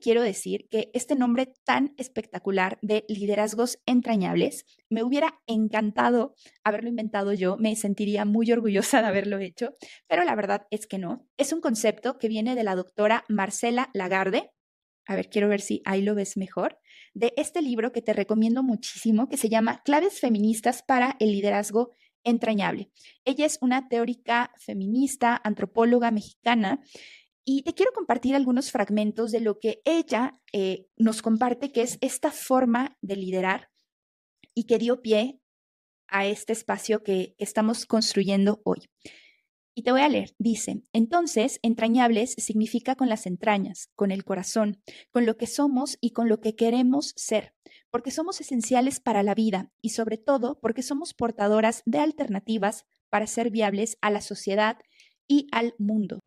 quiero decir que este nombre tan espectacular de liderazgos entrañables me hubiera encantado haberlo inventado yo, me sentiría muy orgullosa de haberlo hecho, pero la verdad es que no. Es un concepto que viene de la doctora Marcela Lagarde. A ver, quiero ver si ahí lo ves mejor de este libro que te recomiendo muchísimo, que se llama Claves Feministas para el Liderazgo Entrañable. Ella es una teórica feminista, antropóloga mexicana, y te quiero compartir algunos fragmentos de lo que ella eh, nos comparte, que es esta forma de liderar y que dio pie a este espacio que estamos construyendo hoy. Y te voy a leer. Dice, entonces, entrañables significa con las entrañas, con el corazón, con lo que somos y con lo que queremos ser, porque somos esenciales para la vida y sobre todo porque somos portadoras de alternativas para ser viables a la sociedad y al mundo.